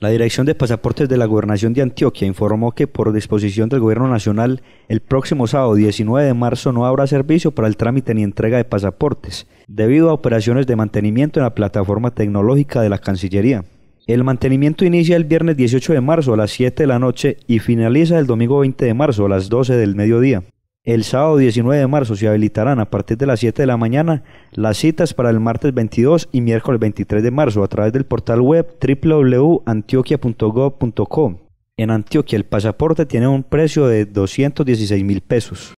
La Dirección de Pasaportes de la Gobernación de Antioquia informó que por disposición del Gobierno Nacional, el próximo sábado 19 de marzo no habrá servicio para el trámite ni entrega de pasaportes, debido a operaciones de mantenimiento en la plataforma tecnológica de la Cancillería. El mantenimiento inicia el viernes 18 de marzo a las 7 de la noche y finaliza el domingo 20 de marzo a las 12 del mediodía. El sábado 19 de marzo se habilitarán a partir de las 7 de la mañana las citas para el martes 22 y miércoles 23 de marzo a través del portal web www.antioquia.gov.co. En Antioquia el pasaporte tiene un precio de 216 mil pesos.